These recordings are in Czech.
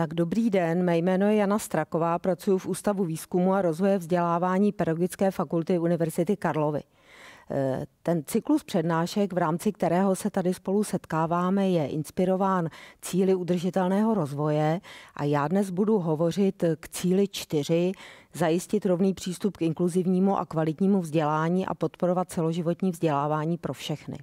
Tak dobrý den, mé jméno je Jana Straková, pracuji v Ústavu výzkumu a rozvoje vzdělávání Pedagogické fakulty Univerzity Karlovy. Eh, ten cyklus přednášek, v rámci kterého se tady spolu setkáváme, je inspirován cíly udržitelného rozvoje a já dnes budu hovořit k cíli čtyři, zajistit rovný přístup k inkluzivnímu a kvalitnímu vzdělání a podporovat celoživotní vzdělávání pro všechny.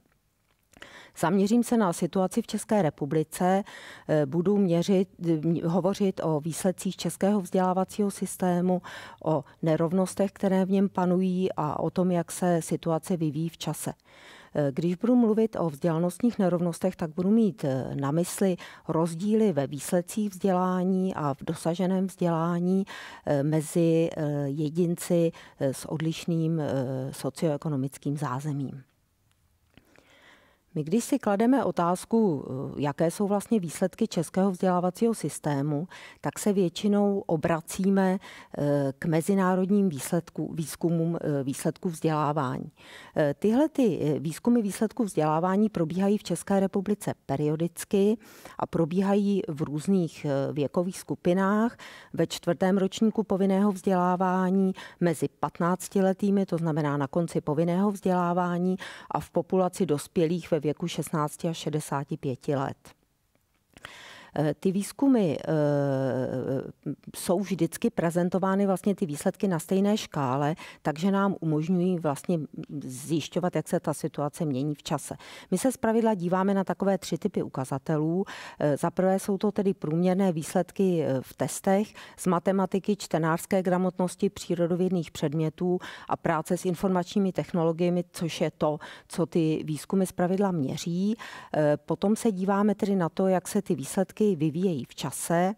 Zaměřím se na situaci v České republice, e, budu měřit, e, hovořit o výsledcích českého vzdělávacího systému, o nerovnostech, které v něm panují a o tom, jak se situace vyvíjí v čase. E, když budu mluvit o vzdělanostních nerovnostech, tak budu mít na mysli rozdíly ve výsledcích vzdělání a v dosaženém vzdělání mezi jedinci s odlišným socioekonomickým zázemím. My když si klademe otázku, eh, jaké jsou vlastně výsledky českého vzdělávacího systému, tak se většinou obracíme eh, k mezinárodním výsledku, výzkumům eh, výsledků vzdělávání. Tyhle ty výzkumy výsledků vzdělávání probíhají v České republice periodicky a probíhají v různých věkových skupinách. Ve čtvrtém ročníku povinného vzdělávání mezi 15-letými, to znamená na konci povinného vzdělávání a v populaci dospělých ve věku 16 a 65 let. Eh, ty výzkumy eh, jsou vždycky prezentovány vlastně ty výsledky na stejné škále, takže nám umožňují vlastně zjišťovat, jak se ta situace mění v čase. My se zpravidla díváme na takové tři typy ukazatelů. Eh, za prvé jsou to tedy průměrné výsledky v testech z matematiky, čtenářské gramotnosti, přírodovědných předmětů a práce s informačními technologiemi, což je to, co ty výzkumy zpravidla měří. Potom se díváme tedy na to, jak se ty výsledky výsledky vyvíjejí v čase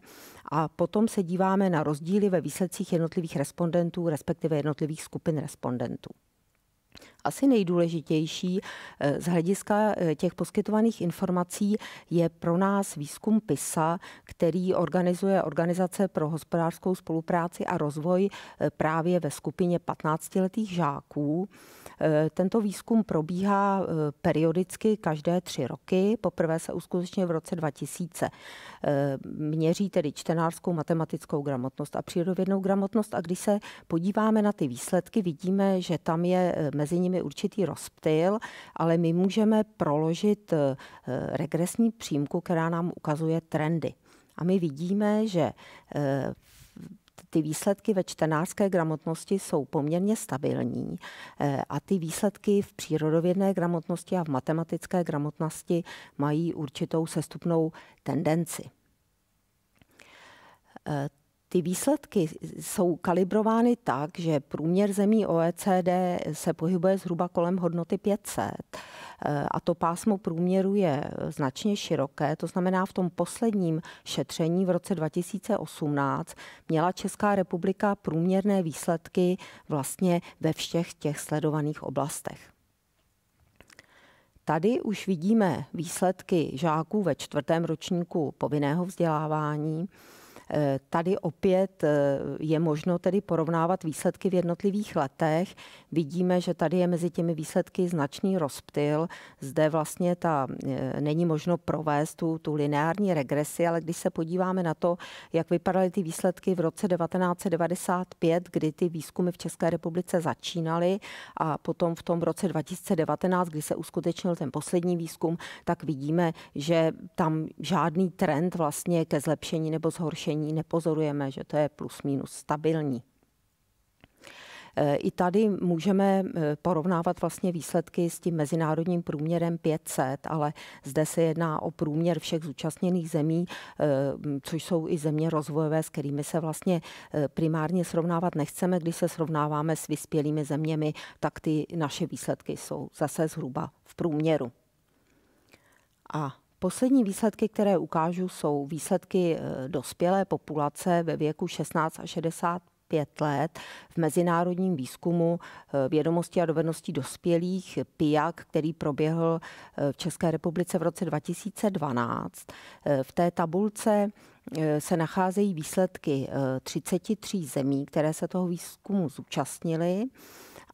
a potom se díváme na rozdíly ve výsledcích jednotlivých respondentů, respektive jednotlivých skupin respondentů. Asi nejdůležitější eh, z hlediska eh, těch poskytovaných informací je pro nás výzkum PISA, který organizuje Organizace pro hospodářskou spolupráci a rozvoj eh, právě ve skupině 15-letých žáků. Eh, tento výzkum probíhá eh, periodicky každé tři roky. Poprvé se uskutečnil v roce 2000. Eh, měří tedy čtenářskou, matematickou gramotnost a přírodovědnou gramotnost. A když se podíváme na ty výsledky, vidíme, že tam je mezi nimi určitý rozptyl, ale my můžeme proložit regresní přímku, která nám ukazuje trendy. A my vidíme, že ty výsledky ve čtenářské gramotnosti jsou poměrně stabilní eh, a ty výsledky v přírodovědné gramotnosti a v matematické gramotnosti mají určitou sestupnou tendenci. Eh, ty výsledky jsou kalibrovány tak, že průměr zemí OECD se pohybuje zhruba kolem hodnoty 500 eh, a to pásmo průměru je značně široké. To znamená, v tom posledním šetření v roce 2018 měla Česká republika průměrné výsledky vlastně ve všech těch sledovaných oblastech. Tady už vidíme výsledky žáků ve čtvrtém ročníku povinného vzdělávání. Tady opět eh, je možno tedy porovnávat výsledky v jednotlivých letech. Vidíme, že tady je mezi těmi výsledky značný rozptyl. Zde vlastně ta, eh, není možno provést tu, tu lineární regresi, ale když se podíváme na to, jak vypadaly ty výsledky v roce 1995, kdy ty výzkumy v České republice začínaly a potom v tom roce 2019, kdy se uskutečnil ten poslední výzkum, tak vidíme, že tam žádný trend vlastně ke zlepšení nebo zhoršení zdražení nepozorujeme, že to je plus minus stabilní. E, I tady můžeme e, porovnávat vlastně výsledky s tím mezinárodním průměrem 500, ale zde se jedná o průměr všech zúčastněných zemí, e, což jsou i země rozvojové, s kterými se vlastně primárně srovnávat nechceme. Když se srovnáváme s vyspělými zeměmi, tak ty naše výsledky jsou zase zhruba v průměru. A Poslední výsledky, které ukážu, jsou výsledky eh, dospělé populace ve věku 16 a 60 pět let v mezinárodním výzkumu eh, vědomosti a dovedností dospělých PIAK, který proběhl eh, v České republice v roce 2012. V té tabulce se nacházejí výsledky 33 zemí, které se toho výzkumu zúčastnily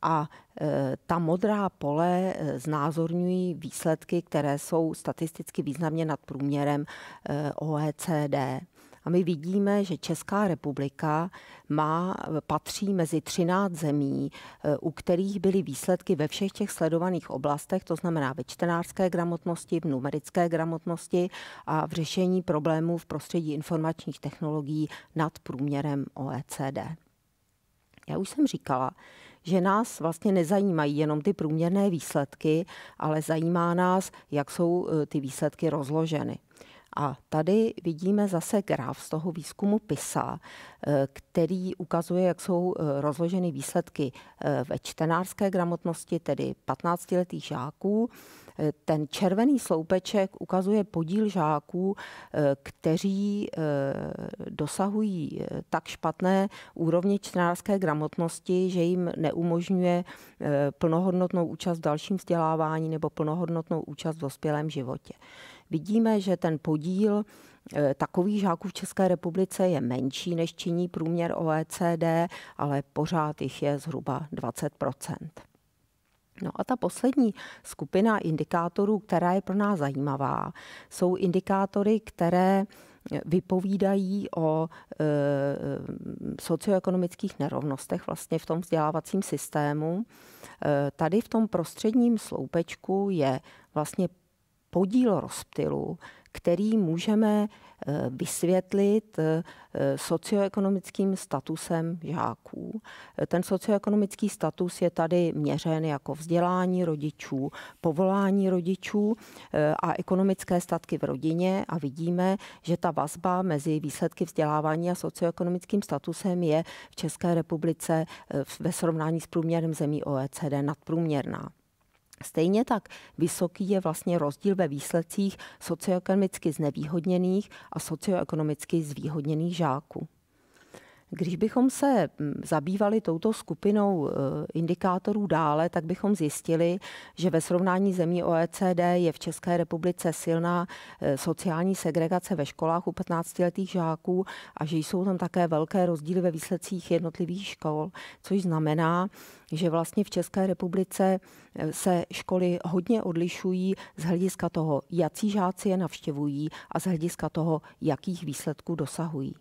a e, ta modrá pole e, znázorňují výsledky, které jsou statisticky významně nad průměrem e, OECD. A my vidíme, že Česká republika má, patří mezi 13 zemí, u kterých byly výsledky ve všech těch sledovaných oblastech, to znamená ve čtenářské gramotnosti, v numerické gramotnosti a v řešení problémů v prostředí informačních technologií nad průměrem OECD. Já už jsem říkala, že nás vlastně nezajímají jenom ty průměrné výsledky, ale zajímá nás, jak jsou eh, ty výsledky rozloženy. A tady vidíme zase graf z toho výzkumu PISA, eh, který ukazuje, jak jsou eh, rozloženy výsledky ve čtenářské gramotnosti, tedy 15-letých žáků ten červený sloupeček ukazuje podíl žáků, eh, kteří eh, dosahují eh, tak špatné úrovně čtenářské gramotnosti, že jim neumožňuje plnohodnotnou účast v dalším vzdělávání nebo plnohodnotnou účast v dospělém životě. Vidíme, že ten podíl takových žáků v České republice je menší než činí průměr OECD, ale pořád jich je zhruba 20 No a ta poslední skupina indikátorů, která je pro nás zajímavá, jsou indikátory, které eh, vypovídají o e, socioekonomických nerovnostech vlastně v tom vzdělávacím systému. E, tady v tom prostředním sloupečku je vlastně podíl rozptylu, který můžeme eh, vysvětlit eh, eh, socioekonomickým statusem žáků. Ten socioekonomický status je tady měřen jako vzdělání rodičů, povolání rodičů a ekonomické statky v rodině a vidíme, že ta vazba mezi výsledky vzdělávání a socioekonomickým statusem je v České republice ve srovnání s průměrem zemí OECD nadprůměrná. Stejně tak vysoký je vlastně rozdíl ve výsledcích socioekonomicky znevýhodněných a socioekonomicky zvýhodněných žáků. Když bychom se mm, zabývali touto skupinou eh, indikátorů dále, tak bychom zjistili, že ve srovnání zemí OECD je v České republice silná eh, sociální segregace ve školách u 15-letých žáků a že jsou tam také velké rozdíly ve výsledcích jednotlivých škol, což znamená, že vlastně v České republice eh, se školy hodně odlišují z hlediska toho, jaký žáci je navštěvují a z hlediska toho, jakých výsledků dosahují.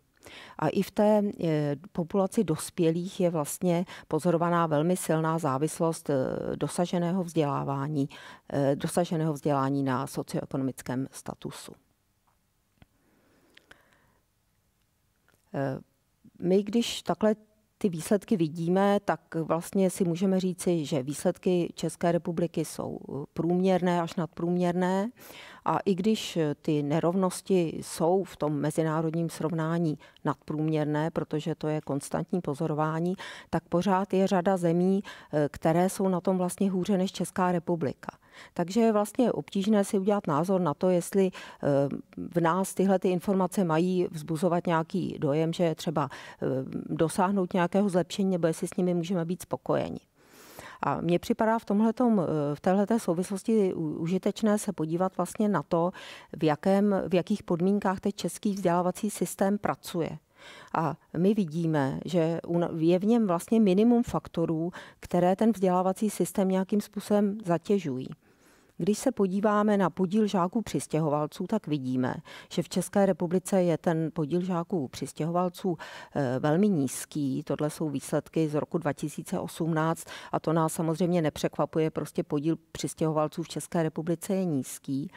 A i v té eh, populaci dospělých je vlastně pozorovaná velmi silná závislost eh, dosaženého vzdělávání, eh, dosaženého vzdělání na socioekonomickém statusu. My, když takhle ty výsledky vidíme, tak vlastně si můžeme říci, že výsledky České republiky jsou uh, průměrné až nadprůměrné. A i když uh, ty nerovnosti jsou v tom mezinárodním srovnání nadprůměrné, protože to je konstantní pozorování, tak pořád je řada zemí, uh, které jsou na tom vlastně hůře než Česká republika. Takže je vlastně obtížné si udělat názor na to, jestli eh, v nás tyhle ty informace mají vzbuzovat nějaký dojem, že je třeba eh, dosáhnout nějakého zlepšení, nebo jestli s nimi můžeme být spokojeni. A mně připadá v, tomhletom, eh, v této souvislosti užitečné se podívat vlastně na to, v, jakém, v jakých podmínkách teď český vzdělávací systém pracuje. A my vidíme, že je v něm vlastně minimum faktorů, které ten vzdělávací systém nějakým způsobem zatěžují. Když se podíváme na podíl žáků přistěhovalců, tak vidíme, že v České republice je ten podíl žáků přistěhovalců eh, velmi nízký. Tohle jsou výsledky z roku 2018 a to nás samozřejmě nepřekvapuje. Prostě podíl přistěhovalců v České republice je nízký.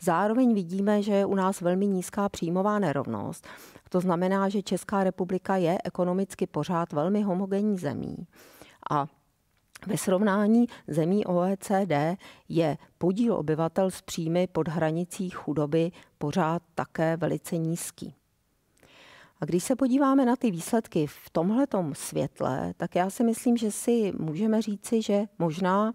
Zároveň vidíme, že je u nás velmi nízká příjmová nerovnost. To znamená, že Česká republika je ekonomicky pořád velmi homogenní zemí. A ve srovnání zemí OECD je podíl obyvatel s příjmy pod hranicí chudoby pořád také velice nízký. A když se podíváme na ty výsledky v tomhletom světle, tak já si myslím, že si můžeme říci, že možná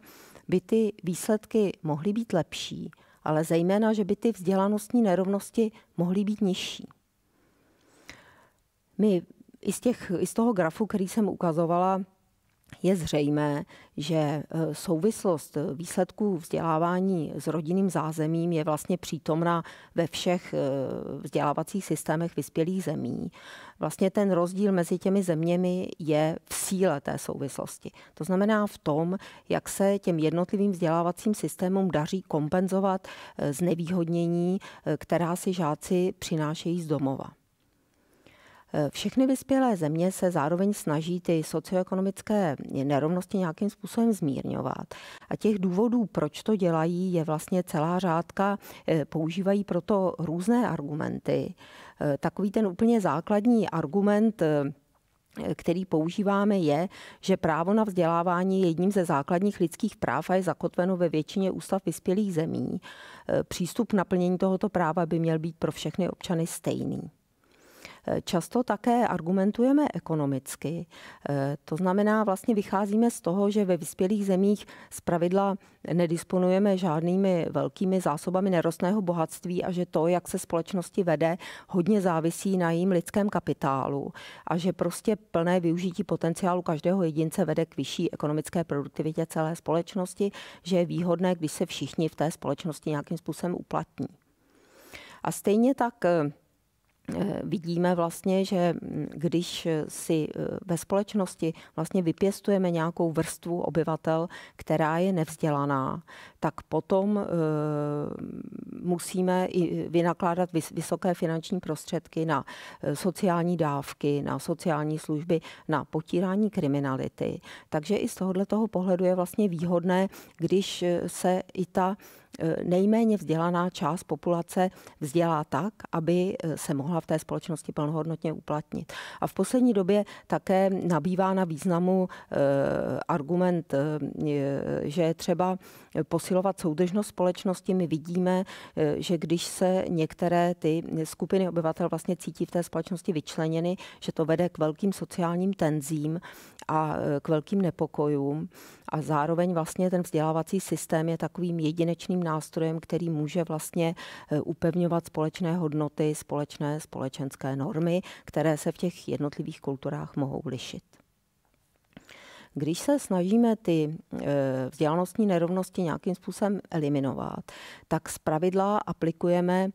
by ty výsledky mohly být lepší, ale zejména, že by ty vzdělanostní nerovnosti mohly být nižší. My i z, těch, i z toho grafu, který jsem ukazovala, je zřejmé, že e, souvislost e, výsledků vzdělávání s rodinným zázemím je vlastně přítomna ve všech e, vzdělávacích systémech vyspělých zemí. Vlastně ten rozdíl mezi těmi zeměmi je v síle té souvislosti. To znamená v tom, jak se těm jednotlivým vzdělávacím systémům daří kompenzovat znevýhodnění, která si žáci přinášejí z domova. Všechny vyspělé země se zároveň snaží ty socioekonomické nerovnosti nějakým způsobem zmírňovat. A těch důvodů, proč to dělají, je vlastně celá řádka. Eh, používají proto různé argumenty. Eh, takový ten úplně základní argument eh, který používáme, je, že právo na vzdělávání je jedním ze základních lidských práv a je zakotveno ve většině ústav vyspělých zemí. Přístup naplnění tohoto práva by měl být pro všechny občany stejný. Často také argumentujeme ekonomicky. E, to znamená, vlastně vycházíme z toho, že ve vyspělých zemích zpravidla nedisponujeme žádnými velkými zásobami nerostného bohatství a že to, jak se společnosti vede, hodně závisí na jejím lidském kapitálu a že prostě plné využití potenciálu každého jedince vede k vyšší ekonomické produktivitě celé společnosti, že je výhodné, když se všichni v té společnosti nějakým způsobem uplatní. A stejně tak e, Eh, vidíme vlastně, že mm, když eh, si eh, ve společnosti vlastně vypěstujeme nějakou vrstvu obyvatel, která je nevzdělaná, tak potom musíme i vynakládat vysoké finanční prostředky na sociální dávky, na sociální služby, na potírání kriminality. Takže i z tohohle toho pohledu je vlastně výhodné, když se i ta Eh, nejméně vzdělaná část populace vzdělá tak, aby eh, se mohla v té společnosti plnohodnotně uplatnit. A v poslední době také nabývá na významu eh, argument, že je třeba posilovat soudržnost společnosti. My vidíme, že když se některé ty skupiny obyvatel vlastně cítí v té společnosti vyčleněny, že to vede k velkým sociálním tenzím a k velkým nepokojům. A zároveň vlastně ten vzdělávací systém je takovým jedinečným nástrojem, který může vlastně e, upevňovat společné hodnoty, společné společenské normy, které se v těch jednotlivých kulturách mohou lišit. Když se snažíme ty e, vzdělanostní nerovnosti nějakým způsobem eliminovat, tak pravidla aplikujeme e,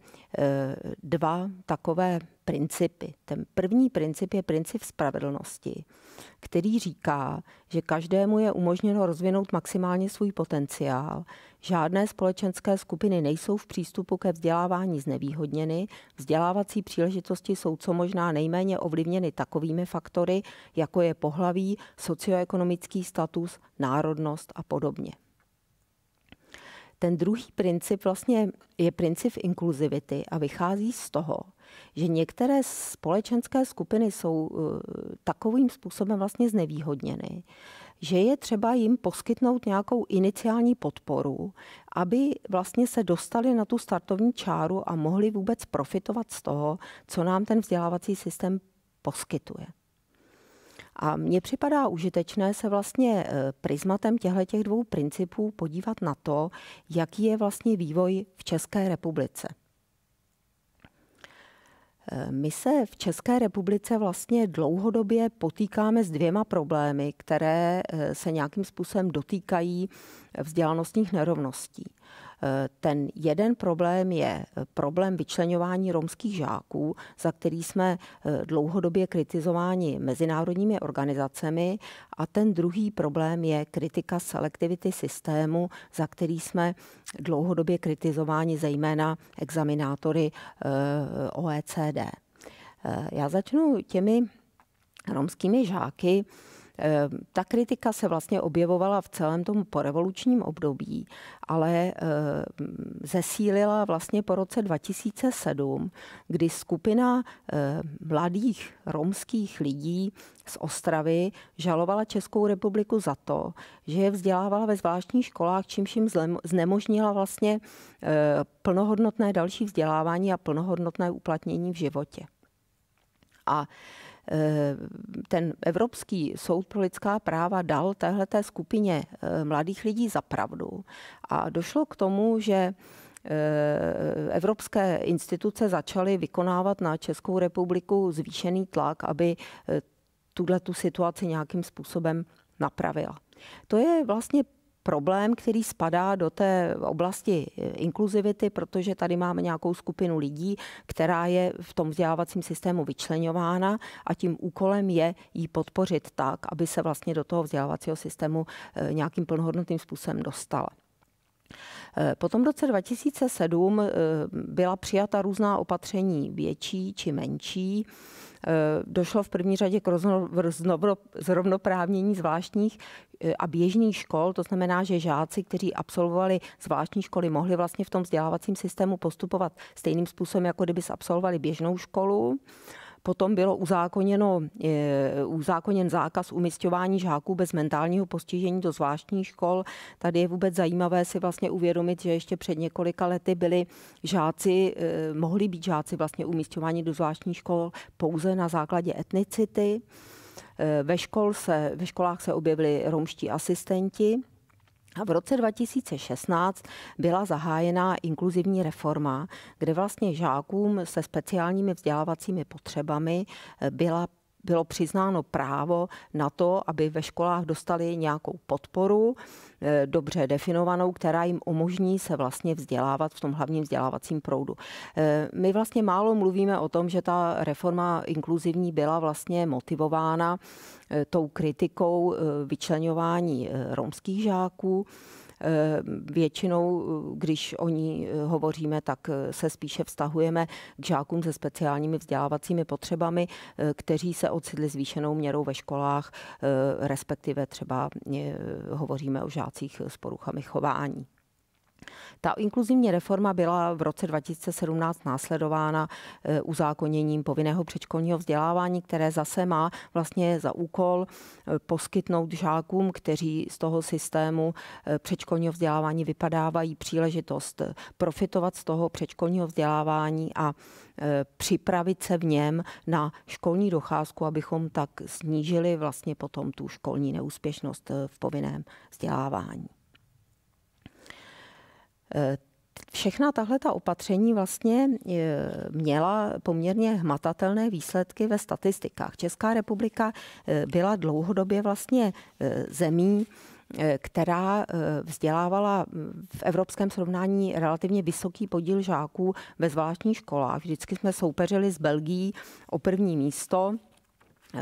dva takové principy. Ten první princip je princip spravedlnosti, který říká, že každému je umožněno rozvinout maximálně svůj potenciál, žádné společenské skupiny nejsou v přístupu ke vzdělávání znevýhodněny, vzdělávací příležitosti jsou co možná nejméně ovlivněny takovými faktory, jako je pohlaví, socioekonomický status, národnost a podobně. Ten druhý princip vlastně je princip inkluzivity a vychází z toho, že některé společenské skupiny jsou eh, takovým způsobem vlastně znevýhodněny, že je třeba jim poskytnout nějakou iniciální podporu, aby vlastně se dostali na tu startovní čáru a mohli vůbec profitovat z toho, co nám ten vzdělávací systém poskytuje. A mně připadá užitečné se vlastně eh, prismatem těchto těch dvou principů podívat na to, jaký je vlastně vývoj v České republice. Eh, my se v České republice vlastně dlouhodobě potýkáme s dvěma problémy, které eh, se nějakým způsobem dotýkají vzdělanostních nerovností. Eh, ten jeden problém je eh, problém vyčlenování romských žáků, za který jsme eh, dlouhodobě kritizováni mezinárodními organizacemi a ten druhý problém je kritika selektivity systému, za který jsme dlouhodobě kritizováni zejména examinátory OECD. Já začnu těmi romskými žáky. Ehm, ta kritika se vlastně objevovala v celém tom porevolučním období, ale ehm, zesílila vlastně po roce 2007, kdy skupina ehm, mladých romských lidí z Ostravy žalovala Českou republiku za to, že je vzdělávala ve zvláštních školách, čímž jim znemožnila vlastně plnohodnotné další vzdělávání a plnohodnotné uplatnění v životě. A Eh, ten Evropský soud pro lidská práva dal téhleté skupině eh, mladých lidí za pravdu a došlo k tomu, že eh, evropské instituce začaly vykonávat na Českou republiku zvýšený tlak, aby tuhle tu situaci nějakým způsobem napravila. To je vlastně problém, který spadá do té oblasti eh, inkluzivity, protože tady máme nějakou skupinu lidí, která je v tom vzdělávacím systému vyčleňována a tím úkolem je ji podpořit tak, aby se vlastně do toho vzdělávacího systému eh, nějakým plnohodnotným způsobem dostala. Eh, potom v roce 2007 byla přijata různá opatření větší či menší Eh, došlo v první řadě k zrovnoprávnění zvláštních eh, a běžných škol, to znamená, že žáci, kteří absolvovali zvláštní školy, mohli vlastně v tom vzdělávacím systému postupovat stejným způsobem, jako kdyby absolvovali běžnou školu. Potom bylo uzákoněno, eh, uzákoněn zákaz umistování žáků bez mentálního postižení do zvláštních škol. Tady je vůbec zajímavé si vlastně uvědomit, že ještě před několika lety byli žáci, eh, mohli být žáci vlastně umistěváni do zvláštních škol pouze na základě etnicity. Eh, ve, škol se, ve školách se objevili romští asistenti, a v roce 2016 byla zahájena inkluzivní reforma, kde vlastně žákům se speciálními vzdělávacími potřebami byla bylo přiznáno právo na to, aby ve školách dostali nějakou podporu, eh, dobře definovanou, která jim umožní se vlastně vzdělávat v tom hlavním vzdělávacím proudu. Eh, my vlastně málo mluvíme o tom, že ta reforma inkluzivní byla vlastně motivována eh, tou kritikou vyčlenování romských žáků, Eh, většinou, eh, když o ní eh, hovoříme, tak se spíše vztahujeme k žákům se speciálními vzdělávacími potřebami, kteří se ocitli zvýšenou měrou ve školách, respektive třeba hovoříme o žácích s poruchami chování. Ta inkluzivní reforma byla v roce 2017 následována eh, uzákoněním povinného předškolního vzdělávání, které zase má vlastně za úkol eh, poskytnout žákům, kteří z toho systému eh, předškolního vzdělávání vypadávají, příležitost profitovat z toho předškolního vzdělávání a připravit se v něm na školní docházku, abychom tak snížili vlastně potom tu školní neúspěšnost v povinném vzdělávání. Všechna tahle ta opatření vlastně e, měla poměrně hmatatelné výsledky ve statistikách. Česká republika e, byla dlouhodobě vlastně e, zemí, která vzdělávala v evropském srovnání relativně vysoký podíl žáků ve zvláštních školách. Vždycky jsme soupeřili s Belgií o první místo Eh,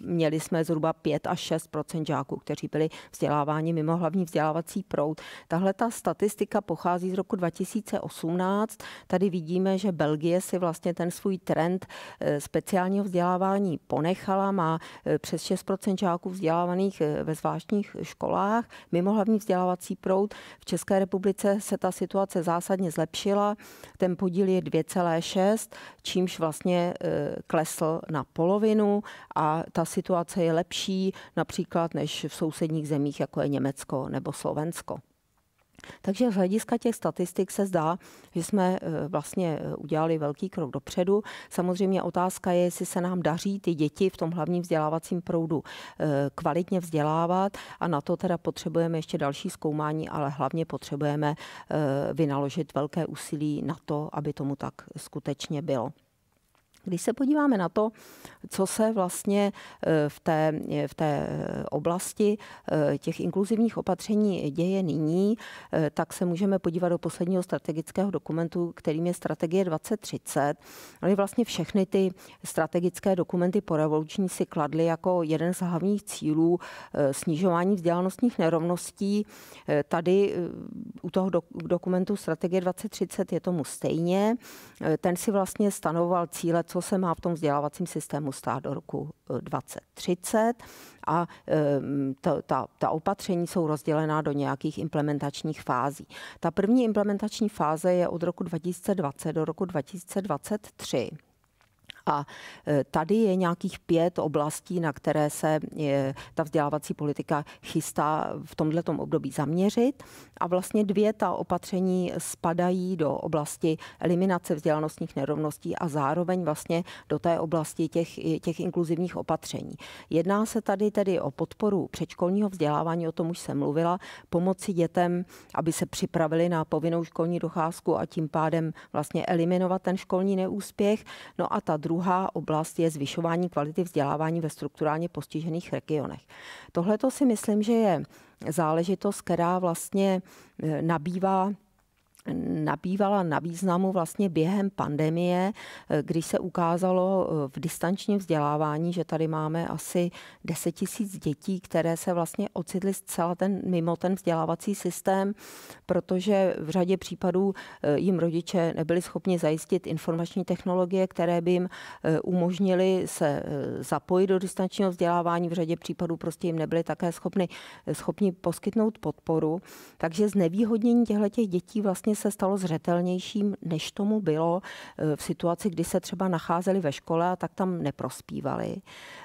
měli jsme zhruba 5 až 6 žáků, kteří byli vzděláváni mimo hlavní vzdělávací proud. Tahle ta statistika pochází z roku 2018. Tady vidíme, že Belgie si vlastně ten svůj trend eh, speciálního vzdělávání ponechala, má eh, přes 6 žáků vzdělávaných ve zvláštních školách mimo hlavní vzdělávací proud. V České republice se ta situace zásadně zlepšila. Ten podíl je 2,6, čímž vlastně klesl na polovinu a ta situace je lepší například než v sousedních zemích, jako je Německo nebo Slovensko. Takže z hlediska těch statistik se zdá, že jsme e, vlastně e, udělali velký krok dopředu. Samozřejmě otázka je, jestli se nám daří ty děti v tom hlavním vzdělávacím proudu e, kvalitně vzdělávat a na to teda potřebujeme ještě další zkoumání, ale hlavně potřebujeme vynaložit velké úsilí na to, aby tomu tak skutečně bylo. Když se podíváme na to, co se vlastně eh, v té, eh, v té eh, oblasti těch inkluzivních opatření děje nyní, tak se můžeme podívat do posledního strategického dokumentu, kterým je Strategie 2030. Oni vlastně všechny ty strategické dokumenty po revoluční si kladly jako jeden z hlavních cílů snižování vzdělanostních nerovností. Tady u toho dokumentu Strategie 2030 je tomu stejně. Ten si vlastně stanoval cíle, co se má v tom vzdělávacím systému stát do roku 2030 eh, a ehm, ta, ta, ta opatření jsou rozdělená do nějakých implementačních fází. Ta první implementační fáze je od roku 2020 do roku 2023. A e, tady je nějakých pět oblastí, na které se e, ta vzdělávací politika chystá v tomto období zaměřit. A vlastně dvě ta opatření spadají do oblasti eliminace vzdělanostních nerovností a zároveň vlastně do té oblasti těch, těch inkluzivních opatření. Jedná se tady tedy o podporu předškolního vzdělávání, o tom už jsem mluvila, pomoci dětem, aby se připravili na povinnou školní docházku a tím pádem vlastně eliminovat ten školní neúspěch. No a ta druhá druhá oblast je zvyšování kvality vzdělávání ve strukturálně postižených regionech. Tohle to si myslím, že je záležitost, která vlastně eh, nabývá nabývala na významu vlastně během pandemie, když se ukázalo eh, v distančním vzdělávání, že tady máme asi 10 tisíc dětí, které se vlastně ocitly zcela ten, mimo ten vzdělávací systém, protože v řadě případů eh, jim rodiče nebyli schopni zajistit informační technologie, které by jim eh, umožnily se zapojit do distančního vzdělávání. V řadě případů prostě jim nebyli také schopni, schopni poskytnout podporu. Takže znevýhodnění těchto dětí vlastně vlastně se stalo zřetelnějším, než tomu bylo eh, v situaci, kdy se třeba nacházeli ve škole a tak tam neprospívali.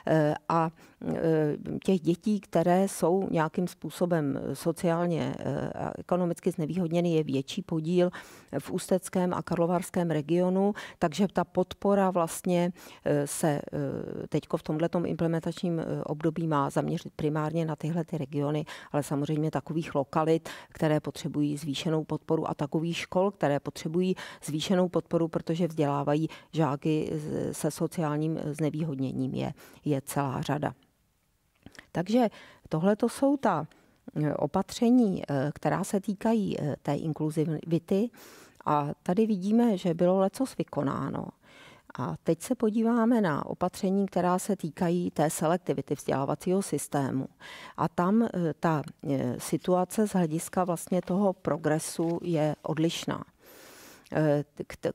Eh, a Eh, těch dětí, které jsou nějakým způsobem sociálně eh, a ekonomicky znevýhodněny, je větší podíl v Ústeckém a Karlovarském regionu, takže ta podpora vlastně eh, se teď v tomto implementačním období má zaměřit primárně na tyhle ty regiony, ale samozřejmě takových lokalit, které potřebují zvýšenou podporu a takových škol, které potřebují zvýšenou podporu, protože vzdělávají žáky se sociálním znevýhodněním, je, je celá řada. Takže tohle to jsou ta eh, opatření, eh, která se týkají eh, té inkluzivity. A tady vidíme, že bylo lecos vykonáno. A teď se podíváme na opatření, která se týkají té selektivity vzdělávacího systému. A tam ta situace z hlediska vlastně toho progresu je odlišná.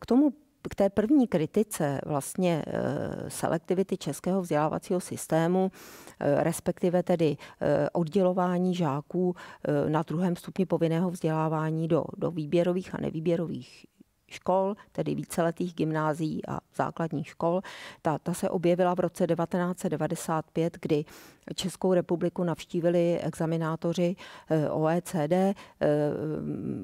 K tomu k té první kritice vlastně eh, selektivity českého vzdělávacího systému, eh, respektive tedy eh, oddělování žáků na druhém stupni povinného vzdělávání do, do výběrových a nevýběrových škol, tedy víceletých gymnázií a základních škol. Ta, ta se objevila v roce 1995, kdy Českou republiku navštívili examinátoři eh, OECD. Eh,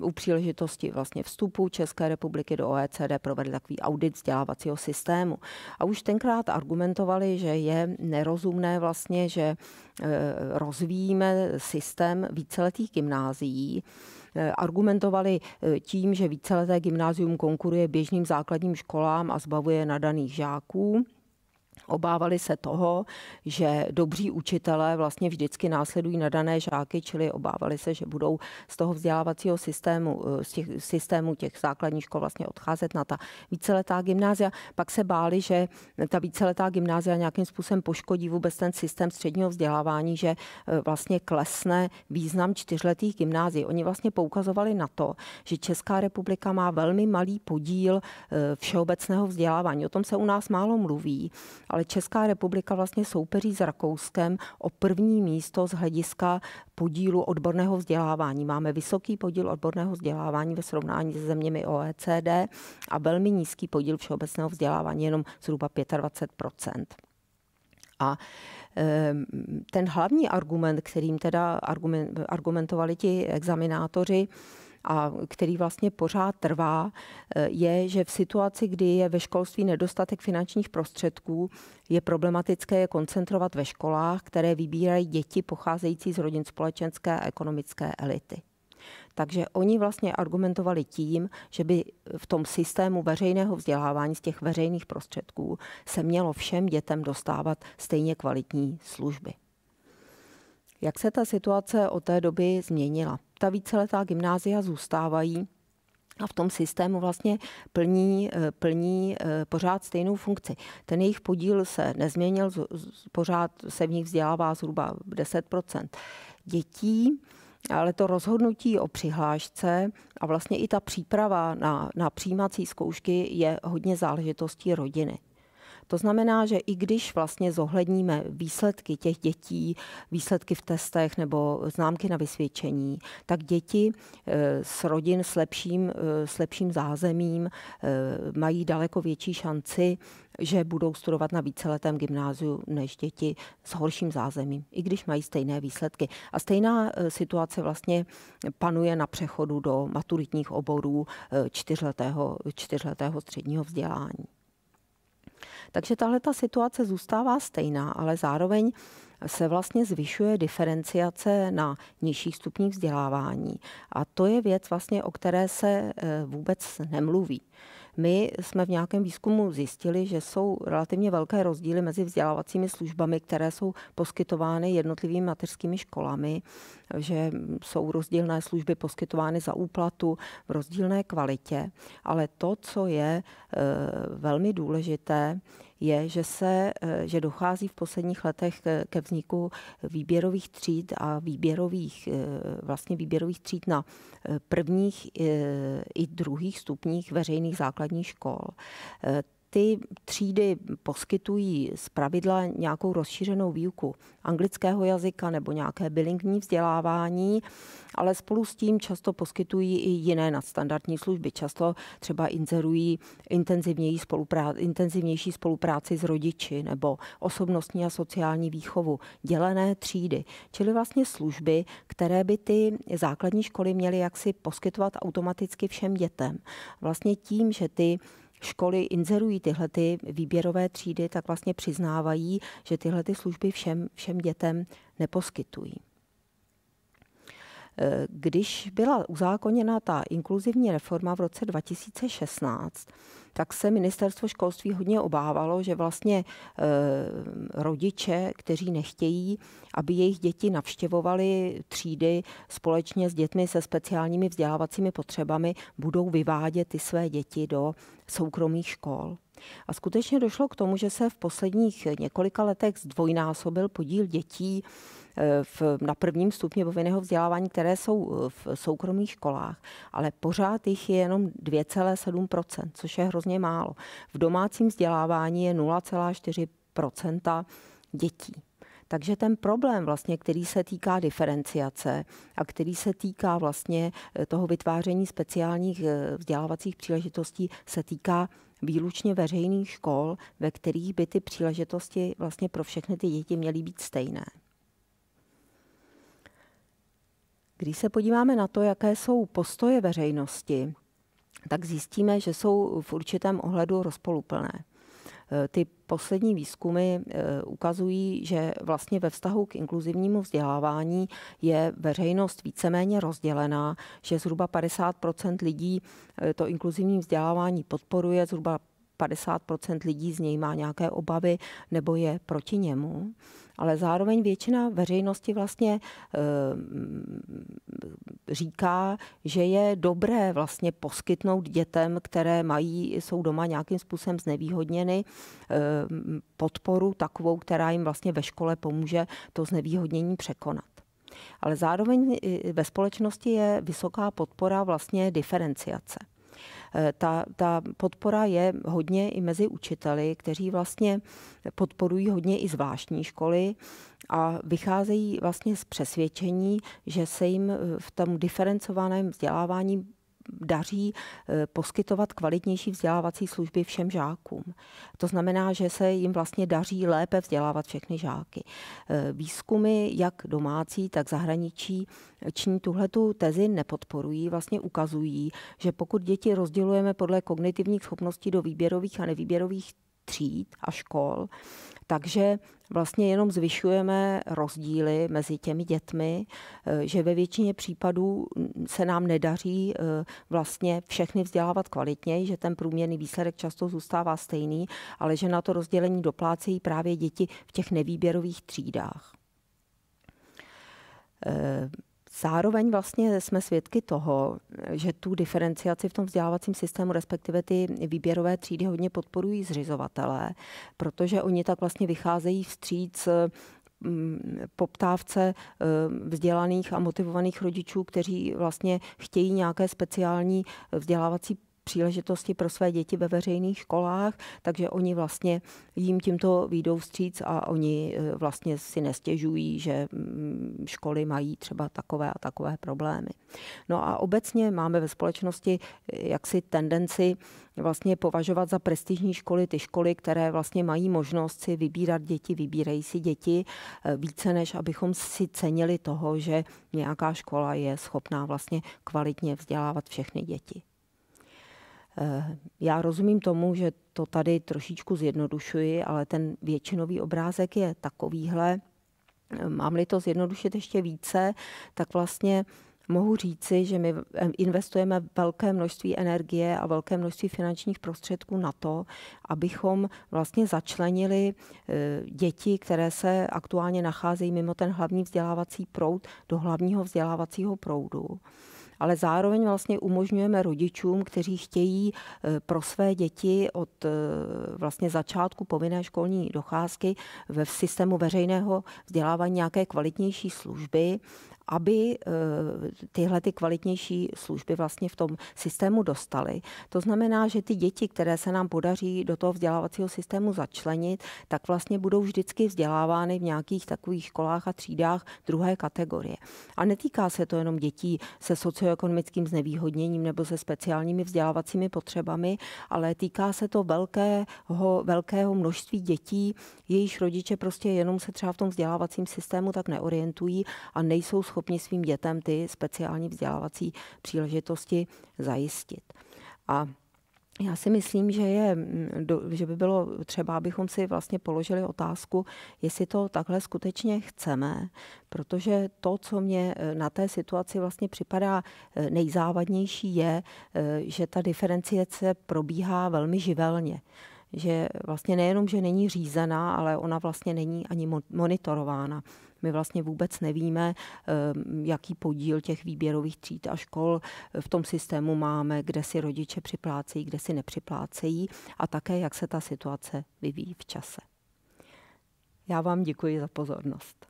u příležitosti vlastně vstupu České republiky do OECD provedli takový audit vzdělávacího systému. A už tenkrát argumentovali, že je nerozumné vlastně, že eh, rozvíjíme systém víceletých gymnázií, Eh, argumentovali eh, tím, že víceleté gymnázium konkuruje běžným základním školám a zbavuje nadaných žáků. Obávali se toho, že dobří učitelé vlastně vždycky následují nadané žáky, čili obávali se, že budou z toho vzdělávacího systému, eh, z těch systémů těch základních škol vlastně odcházet na ta víceletá gymnázia. Pak se báli, že ta víceletá gymnázia nějakým způsobem poškodí vůbec ten systém středního vzdělávání, že eh, vlastně klesne význam čtyřletých gymnázií. Oni vlastně poukazovali na to, že Česká republika má velmi malý podíl eh, všeobecného vzdělávání. O tom se u nás málo mluví, ale ale Česká republika vlastně soupeří s Rakouskem o první místo z hlediska podílu odborného vzdělávání. Máme vysoký podíl odborného vzdělávání ve srovnání se zeměmi OECD a velmi nízký podíl všeobecného vzdělávání, jenom zhruba 25 a ehm, ten hlavní argument, kterým teda argumentovali ti examinátoři, a který vlastně pořád trvá, eh, je, že v situaci, kdy je ve školství nedostatek finančních prostředků, je problematické je koncentrovat ve školách, které vybírají děti pocházející z rodin společenské a ekonomické elity. Takže oni vlastně argumentovali tím, že by v tom systému veřejného vzdělávání z těch veřejných prostředků se mělo všem dětem dostávat stejně kvalitní služby. Jak se ta situace od té doby změnila? Ta víceletá gymnázia zůstávají a v tom systému vlastně plní, eh, plní eh, pořád stejnou funkci. Ten jejich podíl se nezměnil, pořád se v nich vzdělává zhruba 10 dětí. Ale to rozhodnutí o přihlášce a vlastně i ta příprava na, na přijímací zkoušky je hodně záležitostí rodiny. To znamená, že i když vlastně zohledníme výsledky těch dětí, výsledky v testech nebo známky na vysvědčení, tak děti eh, s rodin s lepším, eh, s lepším zázemím eh, mají daleko větší šanci, že budou studovat na víceletém gymnáziu než děti s horším zázemím, i když mají stejné výsledky. A stejná situace vlastně panuje na přechodu do maturitních oborů čtyřletého, čtyřletého středního vzdělání. Takže tahle ta situace zůstává stejná, ale zároveň se vlastně zvyšuje diferenciace na nižších stupních vzdělávání. A to je věc, vlastně, o které se eh, vůbec nemluví. My jsme v nějakém výzkumu zjistili, že jsou relativně velké rozdíly mezi vzdělávacími službami, které jsou poskytovány jednotlivými mateřskými školami, že jsou rozdílné služby poskytovány za úplatu v rozdílné kvalitě. Ale to, co je eh, velmi důležité, je, že, se, eh, že dochází v posledních letech ke vzniku výběrových tříd a výběrových, eh, vlastně výběrových tříd na eh, prvních i druhých stupních veřejných základních škol ty třídy poskytují z pravidla nějakou rozšířenou výuku anglického jazyka nebo nějaké bilingní vzdělávání ale spolu s tím často poskytují i jiné nadstandardní služby. Často třeba inzerují intenzivnější spolupráci, intenzivnější spolupráci s rodiči nebo osobnostní a sociální výchovu, dělené třídy, čili vlastně služby, které by ty základní školy měly jaksi poskytovat automaticky všem dětem. Vlastně tím, že ty školy inzerují tyhle ty výběrové třídy, tak vlastně přiznávají, že tyhle ty služby všem, všem dětem neposkytují. Když byla uzákoněna ta inkluzivní reforma v roce 2016, tak se ministerstvo školství hodně obávalo, že vlastně e, rodiče, kteří nechtějí, aby jejich děti navštěvovaly třídy společně s dětmi se speciálními vzdělávacími potřebami, budou vyvádět ty své děti do soukromých škol. A skutečně došlo k tomu, že se v posledních několika letech zdvojnásobil podíl dětí Eh, v, na prvním stupni povinného vzdělávání, které jsou eh, v soukromých školách, ale pořád jich je jenom 2,7%, což je hrozně málo. V domácím vzdělávání je 0,4% dětí. Takže ten problém, vlastně, který se týká diferenciace a který se týká vlastně eh, toho vytváření speciálních vzdělávacích příležitostí, se týká výlučně veřejných škol, ve kterých by ty příležitosti vlastně pro všechny ty děti měly být stejné. Když se podíváme na to, jaké jsou postoje veřejnosti, tak zjistíme, že jsou v určitém ohledu rozpoluplné. E, ty poslední výzkumy e, ukazují, že vlastně ve vztahu k inkluzivnímu vzdělávání je veřejnost víceméně rozdělená, že zhruba 50 lidí e, to inkluzivní vzdělávání podporuje, zhruba 50 lidí z něj má nějaké obavy nebo je proti němu ale zároveň většina veřejnosti vlastně eh, říká, že je dobré vlastně poskytnout dětem, které mají, jsou doma nějakým způsobem znevýhodněny, eh, podporu takovou, která jim vlastně ve škole pomůže to znevýhodnění překonat. Ale zároveň eh, ve společnosti je vysoká podpora vlastně diferenciace. Eh, ta, ta podpora je hodně i mezi učiteli, kteří vlastně podporují hodně i zvláštní školy a vycházejí vlastně z přesvědčení, že se jim eh, v tom diferencovaném vzdělávání daří eh, poskytovat kvalitnější vzdělávací služby všem žákům. To znamená, že se jim vlastně daří lépe vzdělávat všechny žáky. Eh, výzkumy, jak domácí, tak zahraničí, eh, činí tuhletu tezi nepodporují, vlastně ukazují, že pokud děti rozdělujeme podle kognitivních schopností do výběrových a nevýběrových tříd a škol, takže vlastně jenom zvyšujeme rozdíly mezi těmi dětmi, eh, že ve většině případů se nám nedaří eh, vlastně všechny vzdělávat kvalitně, že ten průměrný výsledek často zůstává stejný, ale že na to rozdělení doplácejí právě děti v těch nevýběrových třídách. Eh, Zároveň vlastně jsme svědky toho, že tu diferenciaci v tom vzdělávacím systému, respektive ty výběrové třídy hodně podporují zřizovatelé, protože oni tak vlastně vycházejí vstříc mm, poptávce eh, vzdělaných a motivovaných rodičů, kteří vlastně chtějí nějaké speciální vzdělávací příležitosti pro své děti ve veřejných školách, takže oni vlastně jim tímto výjdou vstříc a oni eh, vlastně si nestěžují, že mm, školy mají třeba takové a takové problémy. No a obecně máme ve společnosti eh, jaksi tendenci vlastně považovat za prestižní školy ty školy, které vlastně mají možnost si vybírat děti, vybírají si děti eh, více, než abychom si cenili toho, že nějaká škola je schopná vlastně kvalitně vzdělávat všechny děti. Eh, já rozumím tomu, že to tady trošičku zjednodušuji, ale ten většinový obrázek je takovýhle. Eh, mám-li to zjednodušit ještě více, tak vlastně mohu říci, že my eh, investujeme velké množství energie a velké množství finančních prostředků na to, abychom vlastně začlenili děti, které se aktuálně nacházejí mimo ten hlavní vzdělávací proud, do hlavního vzdělávacího proudu ale zároveň vlastně umožňujeme rodičům, kteří chtějí e, pro své děti od e, vlastně začátku povinné školní docházky ve systému veřejného vzdělávání nějaké kvalitnější služby aby eh, tyhle ty kvalitnější služby vlastně v tom systému dostaly. To znamená, že ty děti, které se nám podaří do toho vzdělávacího systému začlenit, tak vlastně budou vždycky vzdělávány v nějakých takových školách a třídách druhé kategorie. A netýká se to jenom dětí se socioekonomickým znevýhodněním nebo se speciálními vzdělávacími potřebami, ale týká se to velkého, velkého množství dětí, jejichž rodiče prostě jenom se třeba v tom vzdělávacím systému tak neorientují a nejsou schopni schopni svým dětem ty speciální vzdělávací příležitosti zajistit. A já si myslím, že, je, mm, že by bylo třeba, abychom si vlastně položili otázku, jestli to takhle skutečně chceme, protože to, co mě e, na té situaci vlastně připadá e, nejzávadnější, je, e, že ta diferenciace probíhá velmi živelně že vlastně nejenom, že není řízená, ale ona vlastně není ani monitorována. My vlastně vůbec nevíme, ehm, jaký podíl těch výběrových tříd a škol v tom systému máme, kde si rodiče připlácejí, kde si nepřiplácejí a také, jak se ta situace vyvíjí v čase. Já vám děkuji za pozornost.